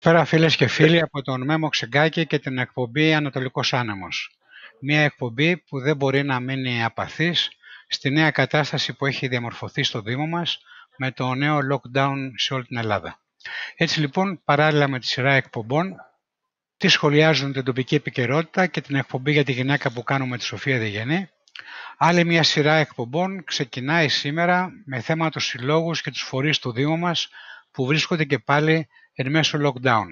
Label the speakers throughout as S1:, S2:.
S1: Καλησπέρα φίλες και φίλοι από τον Μέμο Ξεγκάκη και την εκπομπή Ανατολικός Άνεμος. Μια εκπομπή που δεν μπορεί να μείνει απαθής στη νέα κατάσταση που έχει διαμορφωθεί στο Δήμο μας με το νέο lockdown σε όλη την Ελλάδα. Έτσι λοιπόν, παράλληλα με τη σειρά εκπομπών, τι σχολιάζουν την τοπική επικαιρότητα και την εκπομπή για τη γυναίκα που κάνουμε τη Σοφία Διγενή, Άλλη μια σειρά εκπομπών ξεκινάει σήμερα με θέμα τους συλλόγους και τους φορείς του Δήμου μας που βρίσκονται και πάλι εν μέσω lockdown.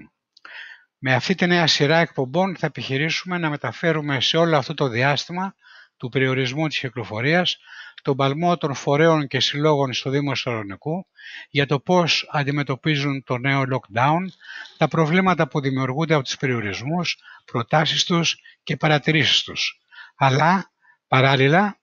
S1: Με αυτή τη νέα σειρά εκπομπών θα επιχειρήσουμε να μεταφέρουμε σε όλο αυτό το διάστημα του περιορισμού της κυκλοφορίας τον παλμό των φορέων και συλλόγων στο Δήμο Σαρονικού για το πώς αντιμετωπίζουν το νέο lockdown, τα προβλήματα που δημιουργούνται από τους περιορισμούς, προτάσεις τους και παρατηρήσεις τους. Αλλά, παράλληλα,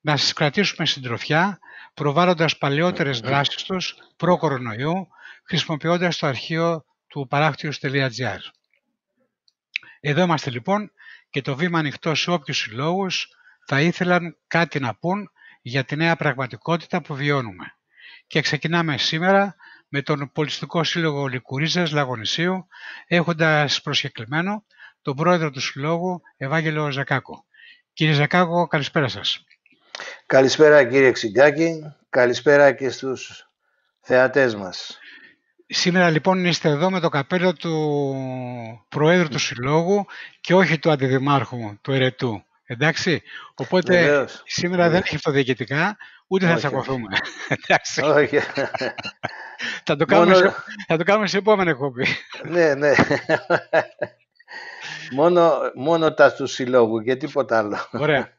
S1: να σας κρατήσουμε συντροφιά προβάλλοντας παλαιότερες δράσεις τους προ-κορονοϊού χρησιμοποιώντας το αρχείο του παράκτιος.gr. Εδώ είμαστε λοιπόν και το βήμα ανοιχτό σε όποιους συλλόγους θα ήθελαν κάτι να πούν για τη νέα πραγματικότητα που βιώνουμε. Και ξεκινάμε σήμερα με τον Πολιστικό Σύλλογο Λικουρίζας Λαγωνισίου, έχοντας προσκεκλημένο τον πρόεδρο του Συλλόγου, Ευάγγελο Ζακάκο. Κύριε Ζακάκο, καλησπέρα σας.
S2: Καλησπέρα κύριε Ξυγκάκη, καλησπέρα και στους θεατές μας.
S1: Σήμερα λοιπόν είστε εδώ με το καπέλο του Προέδρου του ναι. Συλλόγου και όχι του Αντιδημάρχου, του Ερετού. Εντάξει. Οπότε σήμερα δεν έχει αυτοδιοικητικά, ούτε θα τσακωθούμε.
S2: Εντάξει. Όχι. θα, το κάνουμε Μόνο...
S1: σε, το κάνουμε σε επόμενη κόμπη. ναι, ναι.
S2: μόνο, μόνο τα του συλλόγου και τίποτα άλλο. Ωραία.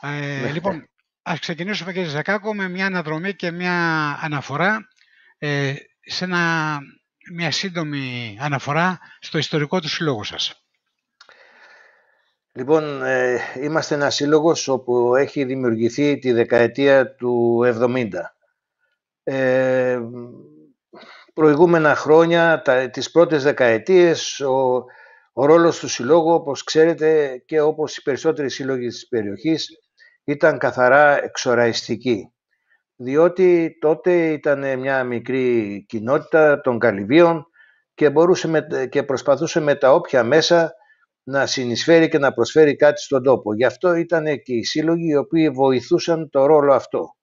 S2: Ε, ναι. λοιπόν,
S1: ας ξεκινήσουμε και Ζακάκο με μια αναδρομή και μια αναφορά ε, σε μια σύντομη αναφορά στο ιστορικό του συλλόγου σας.
S2: Λοιπόν, ε, είμαστε ένα σύλλογος όπου έχει δημιουργηθεί τη δεκαετία του 70. Ε, προηγούμενα χρόνια, τα, τις πρώτες δεκαετίες, ο, ο ρόλος του συλλόγου, όπως ξέρετε και όπως οι περισσότεροι σύλλογοι της περιοχής, ήταν καθαρά εξοραϊστική διότι τότε ήταν μια μικρή κοινότητα των Καλυβίων και, μπορούσε και προσπαθούσε με τα όποια μέσα να συνεισφέρει και να προσφέρει κάτι στον τόπο. Γι' αυτό ήταν και οι σύλλογοι οι οποίοι βοηθούσαν το ρόλο αυτό.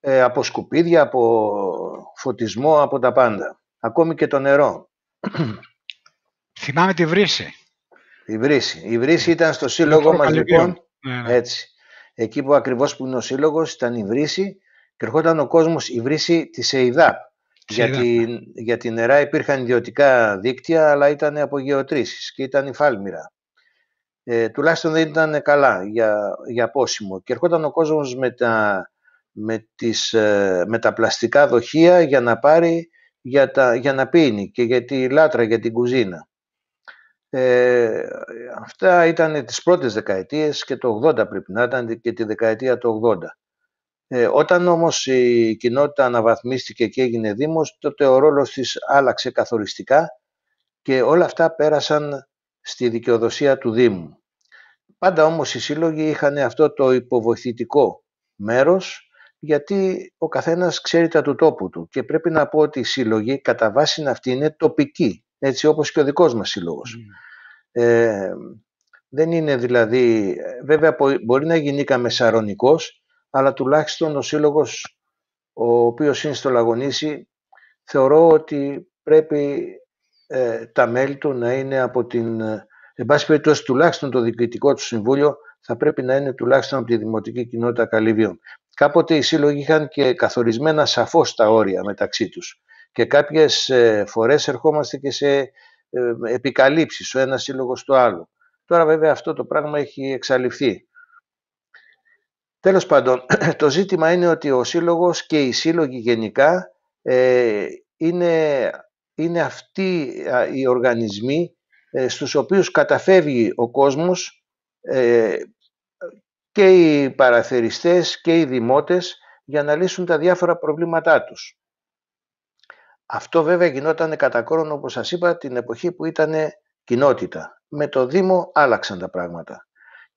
S2: Ε, από σκουπίδια, από φωτισμό, από τα πάντα. Ακόμη και το νερό. Θυμάμαι τη Βρύση. Η Βρύση. Η Βρύση ναι. ήταν στο σύλλογο μας λοιπόν. Ναι, ναι. Έτσι. Εκεί που ακριβώς που είναι ο σύλλογος ήταν η Βρύση και ερχόταν ο κόσμος η βρύση της ΕΙΔΑΠ. Για, την, νερά υπήρχαν ιδιωτικά δίκτυα, αλλά ήταν από γεωτρήσεις και ήταν φάλμυρα. Ε, τουλάχιστον δεν ήταν καλά για, για πόσιμο. Και ερχόταν ο κόσμος με τα, με, τις, ε, με πλαστικά δοχεία για να πάρει, για, τα, για να πίνει και για τη λάτρα, για την κουζίνα. Ε, αυτά ήταν τις πρώτες δεκαετίες και το 80 πρέπει να ήταν και τη δεκαετία του 80. Ε, όταν όμως η κοινότητα αναβαθμίστηκε και έγινε δήμος, τότε ο ρόλος της άλλαξε καθοριστικά και όλα αυτά πέρασαν στη δικαιοδοσία του Δήμου. Πάντα όμως οι σύλλογοι είχαν αυτό το υποβοηθητικό μέρος, γιατί ο καθένας ξέρει τα του τόπου του και πρέπει να πω ότι οι σύλλογοι κατά βάση αυτή είναι τοπικοί, έτσι όπως και ο δικός μας σύλλογος. Mm. Ε, δεν είναι δηλαδή, ε, βέβαια μπορεί να γίνει καμεσαρονικός, αλλά τουλάχιστον ο σύλλογος ο οποίος είναι στο Λαγονίσι θεωρώ ότι πρέπει ε, τα μέλη του να είναι από την... Ε, εν πάση περιπτώσει, τουλάχιστον το διοικητικό του συμβούλιο θα πρέπει να είναι τουλάχιστον από τη Δημοτική Κοινότητα Καλύβιων. Κάποτε οι σύλλογοι είχαν και καθορισμένα σαφώς τα όρια μεταξύ τους και κάποιες ε, φορές ερχόμαστε και σε επικαλύψεις ο ένας σύλλογος του άλλου. Τώρα βέβαια αυτό το πράγμα έχει εξαλειφθεί. Τέλος πάντων, το ζήτημα είναι ότι ο σύλλογος και οι σύλλογοι γενικά ε, είναι, είναι αυτοί οι οργανισμοί ε, στους οποίους καταφεύγει ο κόσμος ε, και οι παραθεριστές και οι δημότες για να λύσουν τα διάφορα προβλήματά τους. Αυτό βέβαια γινόταν κατά κόρον, όπως σας είπα, την εποχή που ήταν κοινότητα. Με το Δήμο άλλαξαν τα πράγματα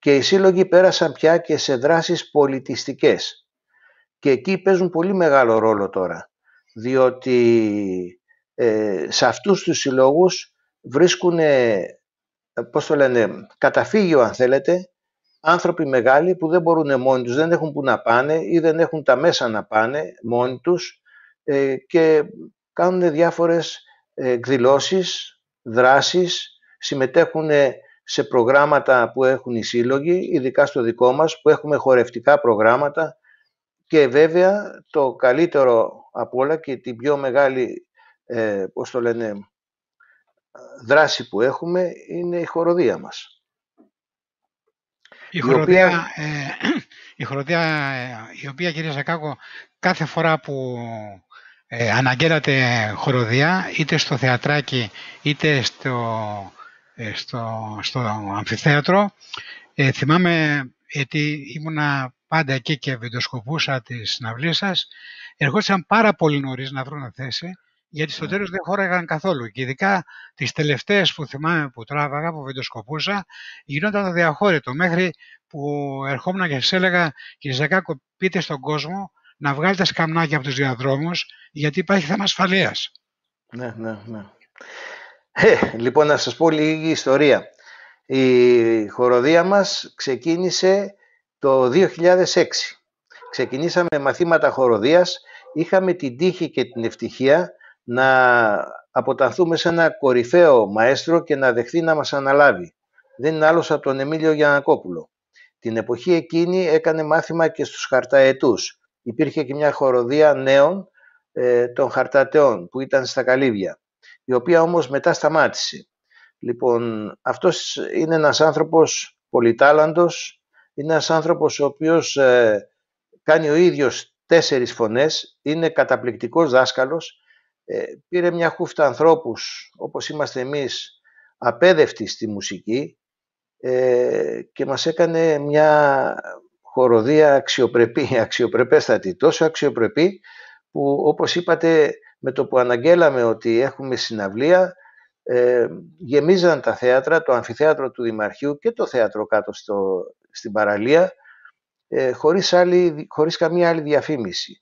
S2: και οι σύλλογοι πέρασαν πια και σε δράσεις πολιτιστικές. Και εκεί παίζουν πολύ μεγάλο ρόλο τώρα, διότι ε, σε αυτούς τους συλλόγους βρίσκουν, πώς το λένε, καταφύγιο αν θέλετε, άνθρωποι μεγάλοι που δεν μπορούν μόνοι τους, δεν έχουν που να πάνε ή δεν έχουν τα μέσα να πάνε μόνοι τους ε, και κάνουν διάφορες ε, εκδηλώσεις, δράσεις, συμμετέχουν σε προγράμματα που έχουν οι σύλλογοι, ειδικά στο δικό μας, που έχουμε χορευτικά προγράμματα και βέβαια το καλύτερο από όλα και την πιο μεγάλη, ε, πώς το λένε, δράση που έχουμε είναι η χοροδία μας. Η, η χοροδία,
S1: ε, η, χοροδία ε, η οποία, κυρία Ζακάκο, κάθε φορά που ε, χωροδία, χοροδία, είτε στο θεατράκι, είτε στο ε, στο, στο αμφιθέατρο. Ε, θυμάμαι, γιατί ήμουνα πάντα εκεί και βιντεοσκοπούσα τη συναυλή σας. ερχόντουσαν πάρα πολύ νωρίς να βρουν θέση, γιατί στο ναι. τέλος δεν χώραγαν καθόλου. Και ειδικά τις τελευταίες που θυμάμαι που τράβαγα, που βιντεοσκοπούσα, γινόταν το διαχώρητο. Μέχρι που ερχόμουν και σας έλεγα, κύριε Ζακάκο, πείτε στον κόσμο να βγάλει τα σκαμνάκια από τους διαδρόμους, γιατί υπάρχει θέμα ασφαλείας.
S2: Ναι, ναι, ναι. Ε, λοιπόν, να σας πω λίγη ιστορία. Η χοροδία μας ξεκίνησε το 2006. Ξεκινήσαμε μαθήματα χοροδίας. Είχαμε την τύχη και την ευτυχία να αποτανθούμε σε ένα κορυφαίο μαέστρο και να δεχθεί να μας αναλάβει. Δεν είναι άλλος από τον Εμίλιο Γιανακόπουλο. Την εποχή εκείνη έκανε μάθημα και στους χαρταετούς. Υπήρχε και μια χοροδία νέων ε, των χαρτατεών που ήταν στα Καλύβια η οποία όμως μετά σταμάτησε. Λοιπόν, αυτός είναι ένας άνθρωπος πολυτάλαντος, είναι ένας άνθρωπος ο οποίος ε, κάνει ο ίδιος τέσσερις φωνές, είναι καταπληκτικός δάσκαλος, ε, πήρε μια χούφτα ανθρώπους, όπως είμαστε εμείς, απέδευτοι στη μουσική ε, και μας έκανε μια χοροδία αξιοπρεπή, αξιοπρεπέστατη, τόσο αξιοπρεπή που όπως είπατε με το που αναγγέλαμε ότι έχουμε συναυλία, ε, γεμίζαν τα θέατρα, το αμφιθέατρο του Δημαρχείου και το θέατρο κάτω στο, στην παραλία, ε, χωρίς, άλλη, χωρίς καμία άλλη διαφήμιση.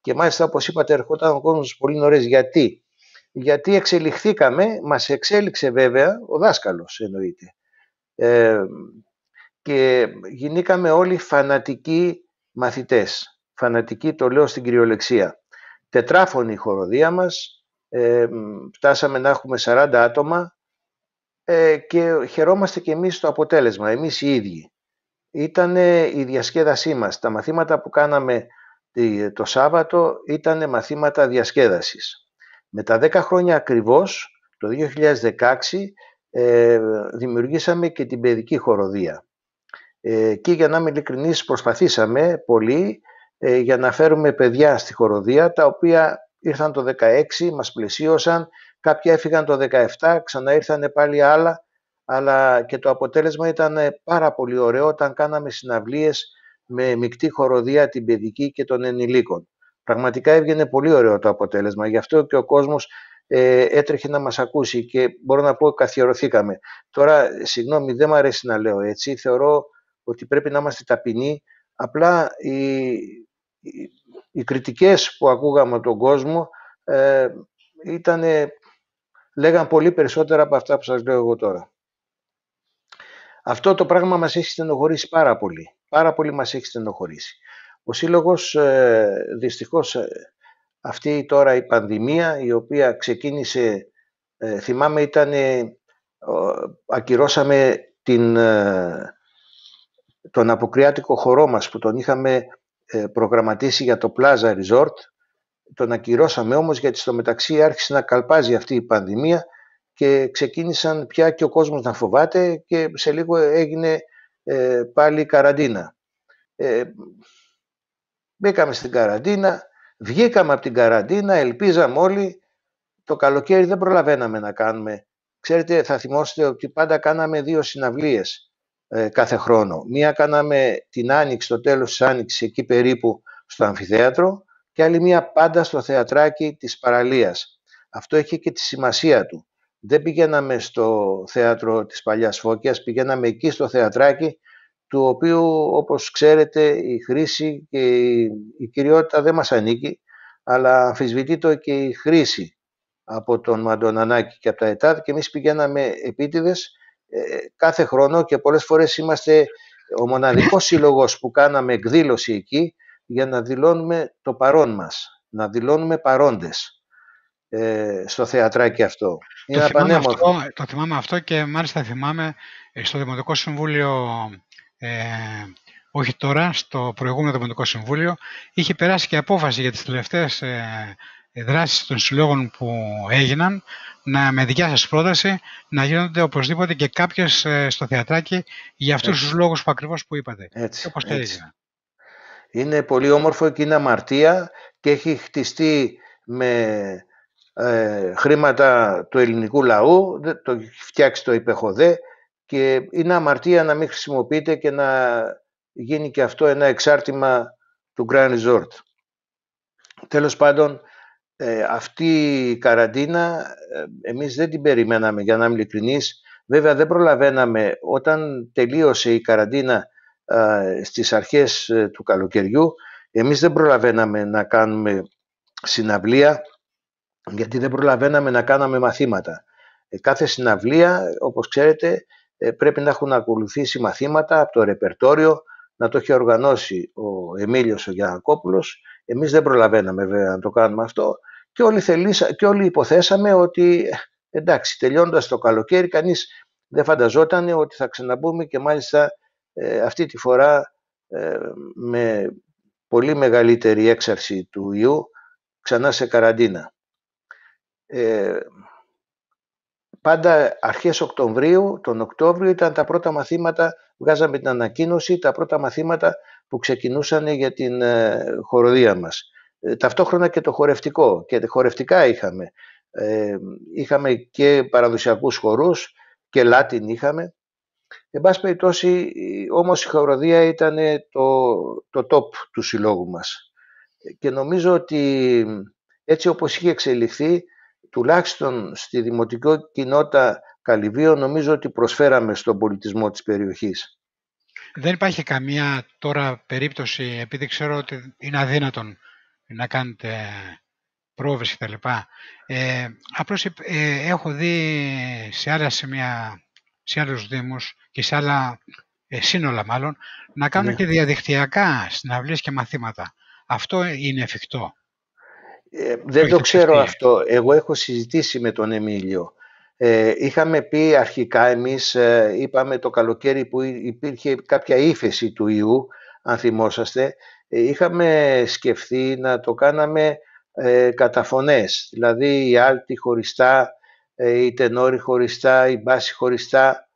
S2: Και μάλιστα, όπως είπατε, ερχόταν ο κόσμος πολύ νωρίς. Γιατί? Γιατί εξελιχθήκαμε, μας εξέλιξε βέβαια ο δάσκαλος εννοείται. Ε, και γινήκαμε όλοι φανατικοί μαθητές. Φανατικοί το λέω στην κυριολεξία τετράφωνη η χοροδία μας, ε, φτάσαμε να έχουμε 40 άτομα ε, και χαιρόμαστε και εμείς το αποτέλεσμα, εμείς οι ίδιοι. Ήταν η διασκέδασή μας. Τα μαθήματα που κάναμε το Σάββατο ήταν μαθήματα διασκέδασης. Με τα 10 χρόνια ακριβώς, το 2016, ε, δημιουργήσαμε και την παιδική χοροδία. Ε, και για να είμαι ειλικρινής προσπαθήσαμε πολύ ε, για να φέρουμε παιδιά στη χοροδία, τα οποία ήρθαν το 16, μας πλησίωσαν, κάποια έφυγαν το 17, ξανά ήρθαν πάλι άλλα, αλλά και το αποτέλεσμα ήταν ε, πάρα πολύ ωραίο όταν κάναμε συναυλίες με μεικτή χοροδία την παιδική και των ενηλίκων. Πραγματικά έβγαινε πολύ ωραίο το αποτέλεσμα, γι' αυτό και ο κόσμος ε, έτρεχε να μας ακούσει και μπορώ να πω καθιερωθήκαμε. Τώρα, συγγνώμη, δεν μου αρέσει να λέω έτσι, θεωρώ ότι πρέπει να είμαστε ταπεινοί, απλά η, οι κριτικές που ακούγαμε τον κόσμο ε, ήτανε, λέγαν πολύ περισσότερα από αυτά που σας λέω εγώ τώρα. Αυτό το πράγμα μας έχει στενοχωρήσει πάρα πολύ. Πάρα πολύ μας έχει στενοχωρήσει. Ο Σύλλογος ε, δυστυχώς ε, αυτή τώρα η πανδημία η οποία ξεκίνησε, ε, θυμάμαι ήταν, ακυρώσαμε την, τον αποκριάτικο χορό μας που τον είχαμε ε, προγραμματίσει για το Plaza Resort. Τον ακυρώσαμε όμως γιατί στο μεταξύ άρχισε να καλπάζει αυτή η πανδημία και ξεκίνησαν πια και ο κόσμος να φοβάται και σε λίγο έγινε ε, πάλι καραντίνα. Ε, μπήκαμε στην καραντίνα, βγήκαμε από την καραντίνα, ελπίζαμε όλοι. Το καλοκαίρι δεν προλαβαίναμε να κάνουμε. Ξέρετε, θα θυμόσαστε ότι πάντα κάναμε δύο συναυλίες. Ε, κάθε χρόνο. Μία κάναμε την Άνοιξη, το τέλος της Άνοιξης, εκεί περίπου στο αμφιθέατρο και άλλη μία πάντα στο θεατράκι της παραλίας. Αυτό έχει και τη σημασία του. Δεν πηγαίναμε στο θέατρο της Παλιάς Φώκιας, πηγαίναμε εκεί στο θεατράκι του οποίου, όπως ξέρετε, η χρήση και η, κυριότητα δεν μας ανήκει, αλλά αμφισβητείται και η χρήση από τον Μαντονανάκη και από τα ΕΤΑΔ και εμείς πηγαίναμε επίτηδες ε, κάθε χρόνο και πολλές φορές είμαστε ο μοναδικός σύλλογος που κάναμε εκδήλωση εκεί για να δηλώνουμε το παρόν μας, να δηλώνουμε παρόντες ε, στο θεατράκι αυτό. Είναι το, θυμάμαι αυτό.
S1: το θυμάμαι αυτό και μάλιστα θυμάμαι ε, στο Δημοτικό Συμβούλιο ε, όχι τώρα, στο προηγούμενο Δημοτικό Συμβούλιο, είχε περάσει και απόφαση για τις τελευταίες ε, δράσεις των συλλόγων που έγιναν να, με δικιά σας πρόταση να γίνονται οπωσδήποτε και κάποιες ε, στο θεατράκι για αυτούς τους τους λόγους που ακριβώς που
S2: είπατε. Έτσι, είναι πολύ όμορφο και είναι αμαρτία και έχει χτιστεί με ε, χρήματα του ελληνικού λαού, το έχει φτιάξει το υπεχοδέ και είναι αμαρτία να μην χρησιμοποιείται και να γίνει και αυτό ένα εξάρτημα του Grand Resort. Τέλος πάντων, ε, αυτή η καραντίνα ε, εμείς δεν την περιμέναμε για να είμαι ειλικρινής. Βέβαια δεν προλαβαίναμε όταν τελείωσε η καραντίνα ε, στις αρχές ε, του καλοκαιριού εμείς δεν προλαβαίναμε να κάνουμε συναυλία γιατί δεν προλαβαίναμε να κάναμε μαθήματα. Ε, κάθε συναυλία όπως ξέρετε πρέπει να έχουν ακολουθήσει μαθήματα από το ρεπερτόριο να το έχει οργανώσει ο Εμίλιος ο Γιανακόπουλος εμείς δεν προλαβαίναμε βέβαια να το κάνουμε αυτό και όλοι, θελήσα, και όλοι υποθέσαμε ότι εντάξει τελειώνοντας το καλοκαίρι κανείς δεν φανταζόταν ότι θα ξαναμπούμε και μάλιστα ε, αυτή τη φορά ε, με πολύ μεγαλύτερη έξαρση του ιού ξανά σε καραντίνα. Ε, πάντα αρχές Οκτωβρίου, τον Οκτώβριο ήταν τα πρώτα μαθήματα, βγάζαμε την ανακοίνωση, τα πρώτα μαθήματα που ξεκινούσαν για την χωροδία ε, χοροδία μας. Ε, ταυτόχρονα και το χορευτικό και χορευτικά είχαμε. Ε, είχαμε και παραδοσιακούς χορούς και Λάτιν είχαμε. Εν πάση περιπτώσει όμως η χοροδία ήταν το, το top του συλλόγου μας. Και νομίζω ότι έτσι όπως είχε εξελιχθεί τουλάχιστον στη δημοτική κοινότητα Καλυβίων νομίζω ότι προσφέραμε στον πολιτισμό της περιοχής.
S1: Δεν υπάρχει καμία τώρα περίπτωση, επειδή ξέρω ότι είναι αδύνατον να κάνετε πρόβες και τα Ε, απλώς ε, έχω δει σε, άλλα σημεία, σε άλλους δήμους και σε άλλα ε, σύνολα μάλλον να κάνουν ναι. και διαδικτυακά συναυλίες και μαθήματα. Αυτό είναι εφικτό.
S2: Ε, δεν το ξέρω αυτό. Εγώ έχω συζητήσει με τον Εμίλιο. Ε, είχαμε πει αρχικά εμείς, ε, είπαμε το καλοκαίρι που υπήρχε κάποια ύφεση του ιού, αν θυμόσαστε, είχαμε σκεφτεί να το κάναμε ε, καταφωνές. Δηλαδή η άλτη χωριστά, η Τενόρη χωριστά, η Μπάση χωριστά.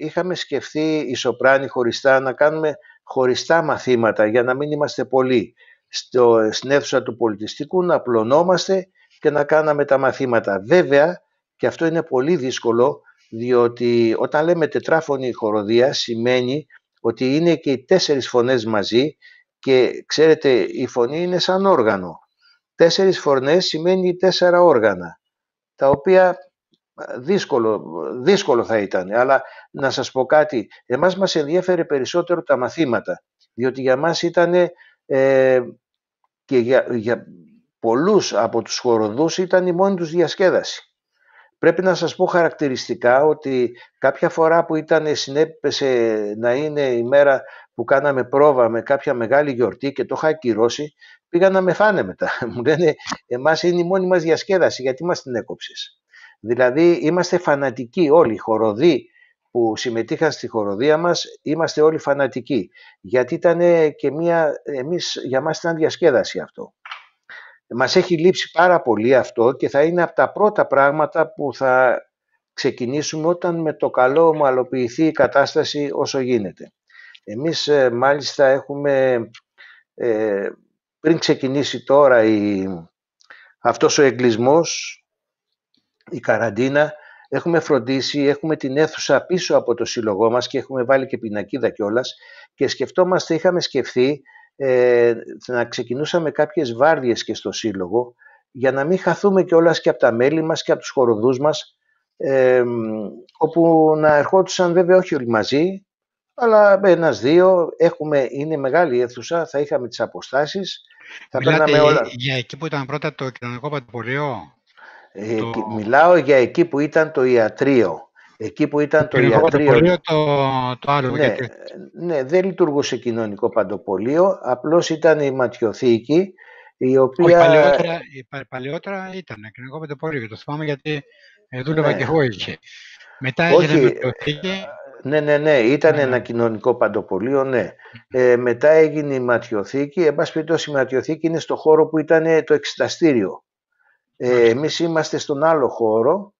S2: είχαμε σκεφτεί η σοπράνη χωριστά να κάνουμε χωριστά μαθήματα για να μην είμαστε πολλοί στο, στην αίθουσα του πολιτιστικού, να απλωνόμαστε και να κάναμε τα μαθήματα. Βέβαια, και αυτό είναι πολύ δύσκολο, διότι όταν λέμε τετράφωνη χοροδία σημαίνει ότι είναι και οι τέσσερις φωνές μαζί και ξέρετε η φωνή είναι σαν όργανο. Τέσσερις φωνές σημαίνει τέσσερα όργανα, τα οποία δύσκολο, δύσκολο θα ήταν. Αλλά να σας πω κάτι, εμάς μας ενδιέφερε περισσότερο τα μαθήματα, διότι για μας ήταν ε, και για, για πολλούς από τους χοροδούς ήταν η μόνη τους διασκέδαση. Πρέπει να σας πω χαρακτηριστικά ότι κάποια φορά που ήταν συνέπεσε να είναι η μέρα που κάναμε πρόβα με κάποια μεγάλη γιορτή και το είχα ακυρώσει, πήγα να με φάνε μετά. Μου λένε εμάς είναι η μόνη μας διασκέδαση, γιατί μας την έκοψες. Δηλαδή είμαστε φανατικοί όλοι, χοροδοί, που συμμετείχαν στη χοροδία μας, είμαστε όλοι φανατικοί. Γιατί ήταν και μία, εμείς, για μας ήταν διασκέδαση αυτό. Μας έχει λείψει πάρα πολύ αυτό και θα είναι από τα πρώτα πράγματα που θα ξεκινήσουμε όταν με το καλό ομαλοποιηθεί η κατάσταση όσο γίνεται. Εμείς ε, μάλιστα έχουμε, ε, πριν ξεκινήσει τώρα η, αυτός ο εγκλισμός, η καραντίνα, Έχουμε φροντίσει, έχουμε την αίθουσα πίσω από το σύλλογό μας και έχουμε βάλει και πινακίδα κιόλας. και σκεφτόμαστε, είχαμε σκεφτεί ε, να ξεκινούσαμε κάποιες βάρδιες και στο σύλλογο για να μην χαθούμε κιόλας και από τα μέλη μας και από τους χοροδούς μας όπου να ερχόντουσαν βέβαια όχι όλοι μαζί αλλά ένας δύο, έχουμε, είναι μεγάλη αίθουσα, θα είχαμε τις αποστάσεις. Θα Μιλάτε όλα...
S1: για εκεί που ήταν πρώτα το κοινωνικό πατυπολείο.
S2: Ε, μιλάω για εκεί που ήταν το ιατρείο. Εκεί που ήταν το, το ιατρείο...
S1: Το, το άλλο, ναι,
S2: ναι, δεν λειτουργούσε κοινωνικό παντοπολείο, απλώς ήταν η ματιοθήκη, η οποία... Όχι, παλαιότερα,
S1: παλαιότερα ήταν κοινωνικό παντοπολείο, το θυμάμαι γιατί ε, δούλευα ναι. και εγώ
S2: Μετά Όχι, έγινε ματιοθήκη... Ναι, ναι, ναι, ήταν ναι, ναι. ένα κοινωνικό παντοπολείο, ναι. Ε, μετά έγινε η ματιωθήκη εν πάση η ματιοθήκη είναι στο χώρο που ήταν το εξεταστήριο. Ε, εμείς είμαστε στον άλλο χώρο,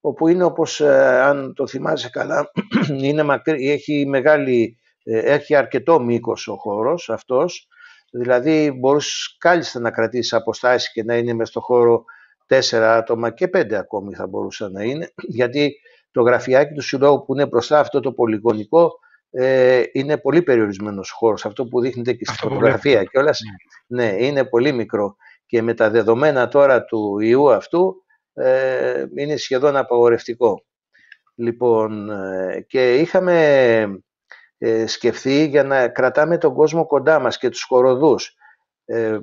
S2: όπου είναι όπως, ε, αν το θυμάσαι καλά, είναι έχει, μεγάλη, ε, έχει αρκετό μήκος ο χώρος αυτός, δηλαδή μπορείς κάλλιστα να κρατήσεις αποστάσεις και να είναι μες στο χώρο τέσσερα άτομα και πέντε ακόμη θα μπορούσαν να είναι, γιατί το γραφιάκι του συλλόγου που είναι μπροστά αυτό το πολυγονικό ε, είναι πολύ περιορισμένος χώρος, αυτό που δείχνεται και στη φωτογραφία και όλα, ναι, είναι πολύ μικρό και με τα δεδομένα τώρα του ιού αυτού ε, είναι σχεδόν απαγορευτικό. Λοιπόν, ε, και είχαμε ε, σκεφτεί για να κρατάμε τον κόσμο κοντά μας και τους χοροδούς. Ε,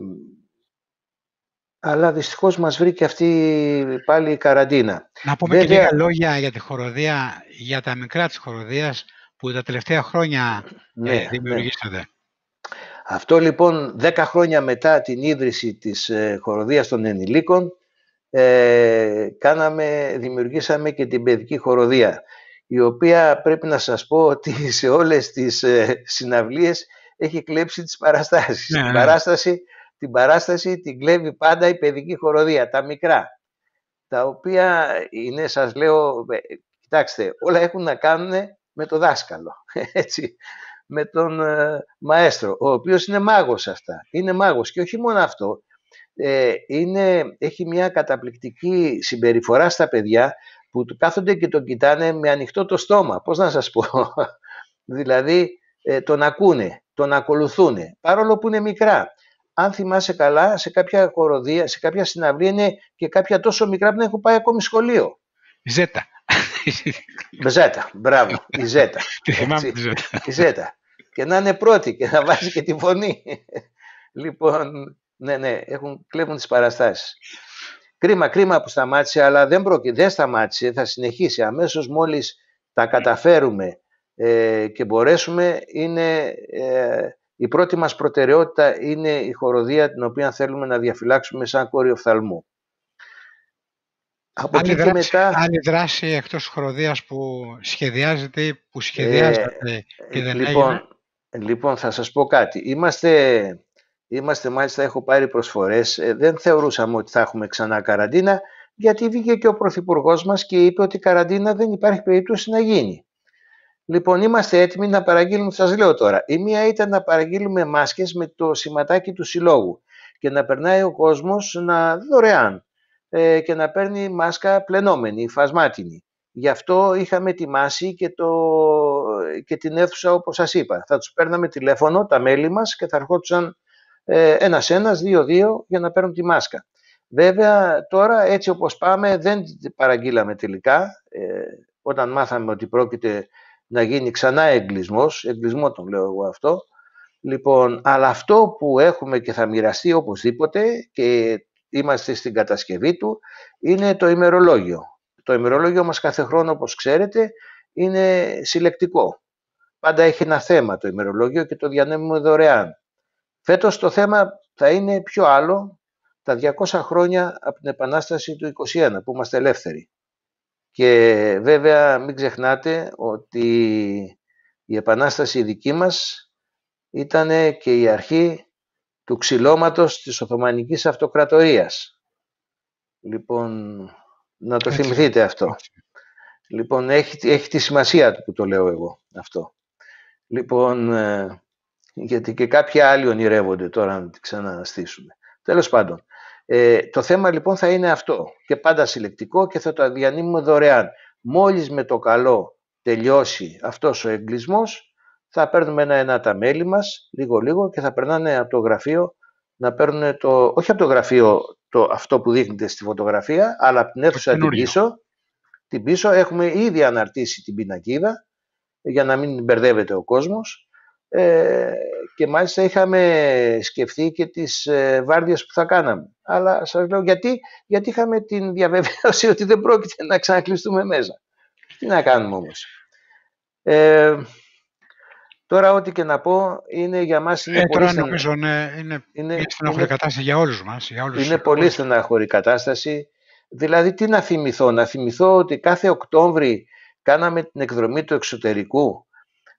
S2: αλλά δυστυχώς μας βρήκε αυτή πάλι η καραντίνα.
S1: Να πούμε Βέβαια... και λίγα λόγια για τη χοροδία, για τα μικρά της χοροδίας που τα τελευταία χρόνια
S2: ναι, ναι. δημιουργήσατε. Αυτό λοιπόν δέκα χρόνια μετά την ίδρυση της ε, χοροδίας των ενηλίκων ε, κάναμε, δημιουργήσαμε και την παιδική χοροδία η οποία πρέπει να σας πω ότι σε όλες τις ε, συναυλίες έχει κλέψει τις παραστάσεις. Ναι, την, ναι. παράσταση, την παράσταση την κλέβει πάντα η παιδική χοροδία, τα μικρά, τα οποία είναι, σας λέω, ε, κοιτάξτε, όλα έχουν να κάνουν με το δάσκαλο, έτσι με τον ε, μαέστρο, ο οποίος είναι μάγος αυτά. Είναι μάγος και όχι μόνο αυτό. Ε, είναι, έχει μια καταπληκτική συμπεριφορά στα παιδιά που του κάθονται και τον κοιτάνε με ανοιχτό το στόμα. Πώς να σας πω. δηλαδή ε, τον ακούνε, τον ακολουθούν, παρόλο που είναι μικρά. Αν θυμάσαι καλά, σε κάποια χοροδία, σε κάποια συναυλία είναι και κάποια τόσο μικρά που δεν έχουν πάει ακόμη σχολείο. Ζέτα. Ζέτα, μπράβο, η Ζέτα. Τη θυμάμαι Ζέτα. Η Ζέτα και να είναι πρώτη και να βάζει και τη φωνή. Λοιπόν, ναι, ναι, έχουν, κλέβουν τις παραστάσεις. Κρίμα, κρίμα που σταμάτησε, αλλά δεν, πρόκει, δεν σταμάτησε, θα συνεχίσει. Αμέσως μόλις τα καταφέρουμε ε, και μπορέσουμε, είναι, ε, η πρώτη μας προτεραιότητα είναι η χοροδία την οποία θέλουμε να διαφυλάξουμε σαν κόριο οφθαλμού. Από αν, δράση, μετά...
S1: αν η δράση εκτός χροδίας που σχεδιάζεται, που ε, σχεδιάζεται και δεν λοιπόν,
S2: έγινε. Λοιπόν, θα σας πω κάτι. Είμαστε, είμαστε μάλιστα, έχω πάρει προσφορές. Ε, δεν θεωρούσαμε ότι θα έχουμε ξανά καραντίνα, γιατί βγήκε και ο Πρωθυπουργός μας και είπε ότι καραντίνα δεν υπάρχει περίπτωση να γίνει. Λοιπόν, είμαστε έτοιμοι να παραγγείλουμε, σας λέω τώρα. Η μία ήταν να παραγγείλουμε μάσκες με το σηματάκι του συλλόγου και να περνάει ο κόσμος να δωρεάν. Ε, και να παίρνει μάσκα πλενόμενη, φασμάτινη. Γι' αυτό είχαμε ετοιμάσει και, το, και την αίθουσα όπως σας είπα. Θα τους παίρναμε τηλέφωνο τα μέλη μας και θα ερχόντουσαν ε, ένας-ένας, δύο-δύο για να παίρνουν τη μάσκα. Βέβαια τώρα έτσι όπως πάμε δεν παραγγείλαμε τελικά ε, όταν μάθαμε ότι πρόκειται να γίνει ξανά εγκλισμός, εγκλισμό τον λέω εγώ αυτό, Λοιπόν, αλλά αυτό που έχουμε και θα μοιραστεί οπωσδήποτε και είμαστε στην κατασκευή του, είναι το ημερολόγιο. Το ημερολόγιο μας κάθε χρόνο, όπως ξέρετε, είναι συλλεκτικό. Πάντα έχει ένα θέμα το ημερολόγιο και το διανέμουμε δωρεάν. Φέτος το θέμα θα είναι πιο άλλο, τα 200 χρόνια από την Επανάσταση του 21 που είμαστε ελεύθεροι. Και βέβαια μην ξεχνάτε ότι η Επανάσταση δική μας ήταν και η αρχή του ξυλώματος της Οθωμανικής Αυτοκρατορίας. Λοιπόν, να το θυμηθείτε αυτό. Λοιπόν, έχει, έχει τη σημασία του που το λέω εγώ αυτό. Λοιπόν, ε, γιατί και κάποιοι άλλοι ονειρεύονται τώρα να τη ξαναστήσουμε. Τέλος πάντων, ε, το θέμα λοιπόν θα είναι αυτό και πάντα συλλεκτικό και θα το διανύμουμε δωρεάν. Μόλις με το καλό τελειώσει αυτός ο εγκλισμός, θα παίρνουμε ένα-ένα τα μέλη μας, λίγο-λίγο, και θα περνάνε από το γραφείο να παίρνουν το, όχι από το γραφείο το, αυτό που δείχνεται στη φωτογραφία, αλλά από την αίθουσα την πίσω, την πίσω. Έχουμε ήδη αναρτήσει την πινακίδα, για να μην μπερδεύεται ο κόσμος. Ε, και μάλιστα είχαμε σκεφτεί και τις ε, βάρδιες που θα κάναμε. Αλλά σας λέω γιατί, γιατί είχαμε την διαβεβαίωση ότι δεν πρόκειται να ξανακλειστούμε μέσα. Τι να κάνουμε όμως. Ε, Τώρα ό,τι και να πω είναι για μας. είναι ε, πολύ τώρα νομίζω ναι, είναι, είναι, στεναχωρή κατάσταση για όλους μας. είναι πολύ στεναχωρή κατάσταση. Δηλαδή τι να θυμηθώ. Να θυμηθώ ότι κάθε Οκτώβρη κάναμε την εκδρομή του εξωτερικού.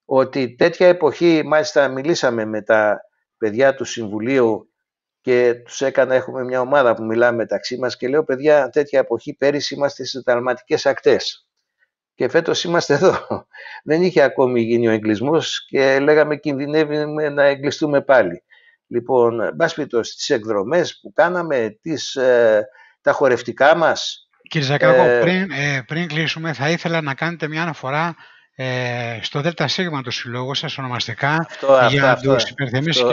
S2: Ότι τέτοια εποχή μάλιστα μιλήσαμε με τα παιδιά του Συμβουλίου και τους έκανα, έχουμε μια ομάδα που μιλάμε μεταξύ μας και λέω παιδιά τέτοια εποχή πέρυσι είμαστε σε δραματικές ακτές. Και φέτος είμαστε εδώ. Δεν είχε ακόμη γίνει ο εγκλισμός και λέγαμε κινδυνεύει να εγκλιστούμε πάλι. Λοιπόν, μπα πίτως, τις εκδρομές που κάναμε, τις, ε, τα χορευτικά μας.
S1: Κύριε Ζακάκο, ε, πριν, ε, πριν κλείσουμε, θα ήθελα να κάνετε μια αναφορά ε, στο ΔΣ του συλλόγου σας ονομαστικά αυτό, για να του και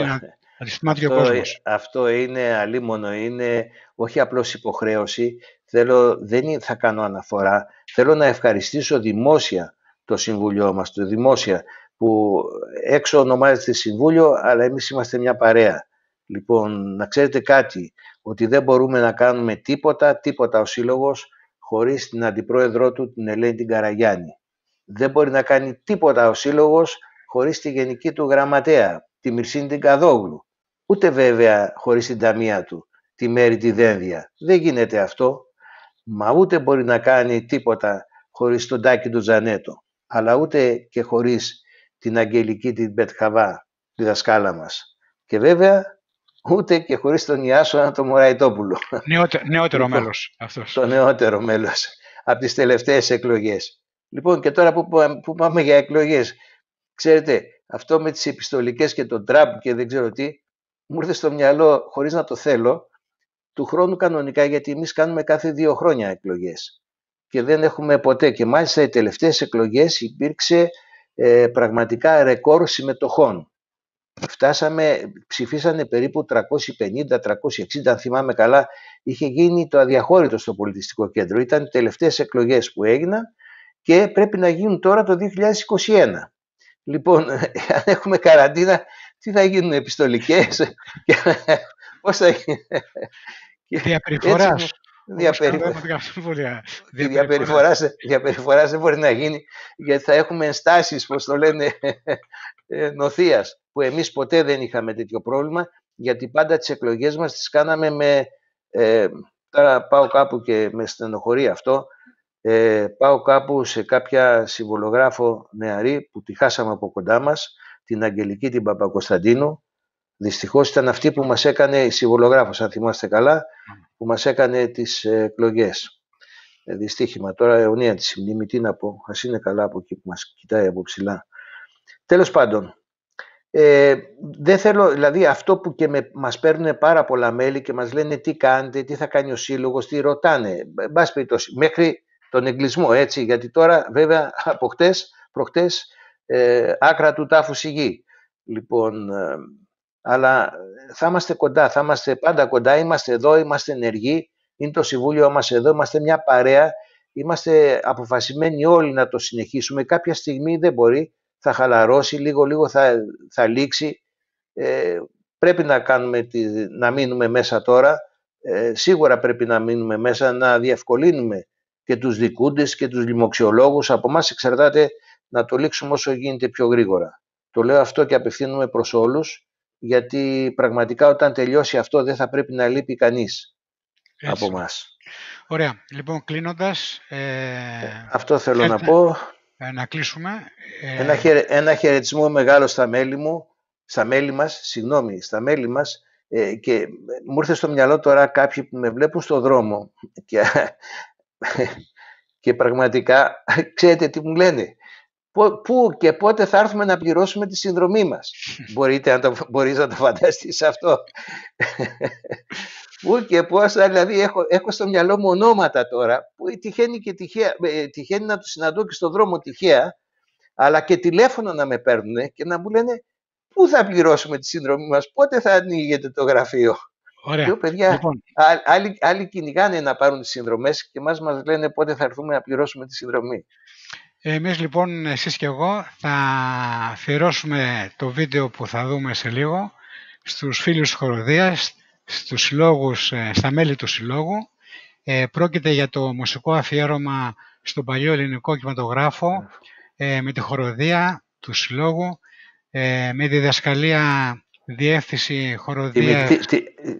S1: να ο κόσμος.
S2: Αυτό είναι αλίμονο, είναι όχι απλώς υποχρέωση, θέλω, δεν θα κάνω αναφορά, θέλω να ευχαριστήσω δημόσια το Συμβούλιο μας, το δημόσια, που έξω ονομάζεται Συμβούλιο, αλλά εμείς είμαστε μια παρέα. Λοιπόν, να ξέρετε κάτι, ότι δεν μπορούμε να κάνουμε τίποτα, τίποτα ο Σύλλογος, χωρίς την αντιπρόεδρό του, την Ελένη την Καραγιάννη. Δεν μπορεί να κάνει τίποτα ο Σύλλογος χωρίς τη γενική του γραμματέα, τη Μυρσίνη την Καδόγλου. Ούτε βέβαια χωρίς την ταμεία του, τη Μέρη τη Δένδια. Δεν γίνεται αυτό. Μα ούτε μπορεί να κάνει τίποτα χωρίς τον Τάκη του Τζανέτο, αλλά ούτε και χωρίς την Αγγελική την Πετχαβά, τη δασκάλα μας. Και βέβαια ούτε και χωρίς τον Ιάσο τον Μωραϊτόπουλο. Νεότε, νεότερο λοιπόν, μέλος αυτός. Το νεότερο μέλος από τις τελευταίες εκλογές. Λοιπόν και τώρα που, που πάμε για εκλογές. Ξέρετε, αυτό με τις επιστολικές και τον Τραμπ και δεν ξέρω τι, μου ήρθε στο μυαλό χωρίς να το θέλω του χρόνου κανονικά, γιατί εμείς κάνουμε κάθε δύο χρόνια εκλογές και δεν έχουμε ποτέ. Και μάλιστα οι τελευταίες εκλογές υπήρξε ε, πραγματικά ρεκόρ συμμετοχών. Φτάσαμε, ψηφίσανε περίπου 350-360, αν θυμάμαι καλά, είχε γίνει το αδιαχώρητο στο πολιτιστικό κέντρο. Ήταν οι τελευταίες εκλογές που έγιναν και πρέπει να γίνουν τώρα το 2021. Λοιπόν, αν έχουμε καραντίνα, τι θα γίνουν επιστολικές, πώς θα γίνει. Διαπεριφορά. Ε, δεν μπορεί να γίνει γιατί θα έχουμε ενστάσεις, πώς το λένε, ε, νοθείας που εμείς ποτέ δεν είχαμε τέτοιο πρόβλημα γιατί πάντα τις εκλογές μας τις κάναμε με... Ε, τώρα πάω κάπου και με στενοχωρεί αυτό. πάω κάπου σε κάποια συμβολογράφο νεαρή που τη χάσαμε από κοντά μας, την Αγγελική την Παπακοσταντίνου, Δυστυχώς ήταν αυτή που μας έκανε, η συμβολογράφος, αν θυμάστε καλά, που μας έκανε τις ε, εκλογές. Ε, δυστύχημα. Τώρα αιωνία τη μνήμη, τι να πω, ας είναι καλά από εκεί που μας κοιτάει από ψηλά. Τέλος πάντων, ε, δεν θέλω, δηλαδή αυτό που και με, μας παίρνουν πάρα πολλά μέλη και μας λένε τι κάνετε, τι θα κάνει ο σύλλογος, τι ρωτάνε, εν περιπτώσει, μέχρι τον εγκλισμό, έτσι, γιατί τώρα βέβαια από χτες, προχτές, ε, άκρα του τάφου σιγή. Λοιπόν, ε, αλλά ε, θα είμαστε κοντά, θα είμαστε πάντα κοντά, είμαστε εδώ, είμαστε ενεργοί, είναι το Συμβούλιο μας εδώ, είμαστε μια παρέα, είμαστε αποφασισμένοι όλοι να το συνεχίσουμε. Κάποια στιγμή δεν μπορεί, θα χαλαρώσει, λίγο-λίγο θα, θα λήξει. Ε, πρέπει να, κάνουμε τη, να μείνουμε μέσα τώρα, ε, σίγουρα πρέπει να μείνουμε μέσα, να διευκολύνουμε και τους δικούντες και τους λοιμοξιολόγους. Από εμάς εξαρτάται να το λήξουμε όσο γίνεται πιο γρήγορα. Το λέω αυτό και απευθύνουμε προς όλους γιατί πραγματικά όταν τελειώσει αυτό δεν θα πρέπει να λείπει κανείς από μας.
S1: Ωραία. Λοιπόν, κλείνοντας... Ε,
S2: αυτό θέλω να,
S1: πω. Ε, να κλείσουμε. Ε, ένα, χαιρε,
S2: ένα χαιρετισμό μεγάλο στα μέλη μου, στα μέλη μας, συγγνώμη, στα μέλη μας, και μου ήρθε στο μυαλό τώρα κάποιοι που με βλέπουν στο δρόμο και, και πραγματικά ξέρετε τι μου λένε Πού και πότε θα έρθουμε να πληρώσουμε τη συνδρομή μας. Μπορείτε να το, μπορείς να το φανταστείς αυτό. Πού και πώς, δηλαδή έχω, έχω στο μυαλό μου ονόματα τώρα, που τυχαίνει, και τυχαία, ονοματα ε, τωρα που τυχαινει και τυχαια να τους συναντώ και στον δρόμο τυχαία, αλλά και τηλέφωνο να με παίρνουν και να μου λένε πού θα πληρώσουμε τη συνδρομή μας, πότε θα ανοίγεται το γραφείο. Ωραία. Λέω, παιδιά, λοιπόν. άλλοι, άλλοι κυνηγάνε να πάρουν τις συνδρομές και εμάς μας λένε πότε θα έρθουμε να πληρώσουμε τη συνδρομή.
S1: Εμείς λοιπόν, εσείς και εγώ, θα αφιερώσουμε το βίντεο που θα δούμε σε λίγο στους φίλους χοροδίας, στους συλλόγους, ε, στα μέλη του συλλόγου. Ε, πρόκειται για το μουσικό αφιέρωμα στον παλιό ελληνικό κινηματογράφο ε, με τη χοροδία του συλλόγου, ε, με τη διδασκαλία διεύθυνση χοροδία.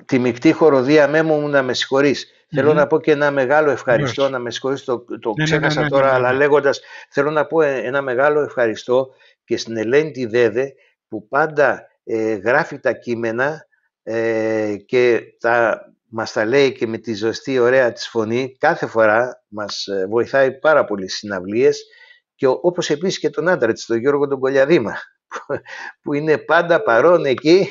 S2: Τη μεικτή, χοροδίας, μου να με συγχωρείς. Θέλω να πω και ένα μεγάλο ευχαριστώ, να με συγχωρείς, το, το ναι, ναι, ξέχασα ναι, τώρα, αλλά λέγοντας, θέλω να πω ε, ένα μεγάλο ευχαριστώ και στην Ελένη τη Δέδε, που πάντα ε, γράφει τα κείμενα ε, και τα, μας τα λέει και με τη ζωστή ωραία της φωνή. Κάθε φορά μας βοηθάει πάρα πολύ στις συναυλίες και όπως επίσης και τον άντρα της, τον Γιώργο τον Κολιαδήμα. που είναι πάντα παρόν εκεί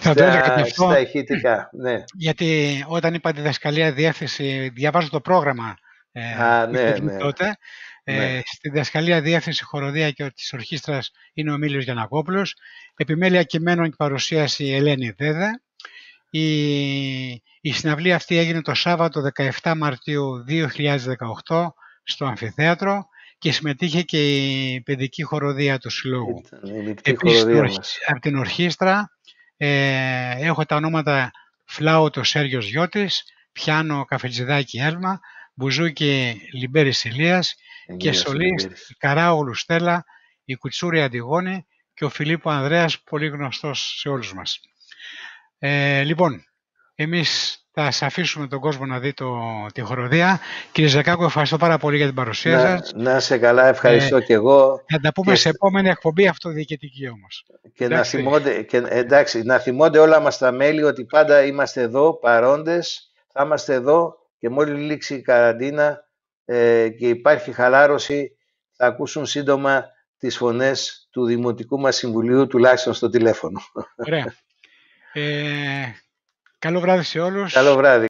S1: θα στα,
S2: στα ηχητικά. Ναι.
S1: Γιατί όταν είπα διδασκαλία διεύθυνση, διαβάζω το πρόγραμμα
S2: ε, Α, ναι, ναι. τότε.
S1: Ε, ναι. στη διδασκαλία διεύθυνση χοροδία και της ορχήστρας είναι ο Μίλιος Γιανακόπουλος. Επιμέλεια κειμένων και παρουσίαση η Ελένη Δέδα. Η, η συναυλία αυτή έγινε το Σάββατο 17 Μαρτίου 2018 στο Αμφιθέατρο και συμμετείχε και η παιδική χοροδία του συλλόγου. Επίσης, από την ορχήστρα ε, έχω τα ονόματα Φλάουτο Σέργιος Γιώτης, Πιάνο Καφελτζηδάκη Έλμα, Μπουζούκι Λιμπέρης Ηλίας και Σολής Καράουλου Στέλλα, η Κουτσούρη Αντιγόνη και ο Φιλίππο Ανδρέας, πολύ γνωστός σε όλους μας. Ε, λοιπόν, εμείς θα σας αφήσουμε τον κόσμο να δει το, τη χοροδία. Κύριε Ζακάκο, ευχαριστώ πάρα πολύ για την
S2: παρουσία να, σας. Να σε καλά, ευχαριστώ ε, και εγώ.
S1: Θα τα πούμε σε επόμενη εκπομπή αυτοδιοικητική όμως.
S2: Και, εντάξει. Να θυμώνται, και εντάξει, να θυμώνται όλα μας τα μέλη ότι πάντα είμαστε εδώ, παρόντες, θα είμαστε εδώ και μόλις λήξει η καραντίνα ε, και υπάρχει χαλάρωση, θα ακούσουν σύντομα τις φωνές του Δημοτικού μας Συμβουλίου, τουλάχιστον στο τηλέφωνο. Ωραία. Ε, Καλό βράδυ σε όλους. Καλό βράδυ.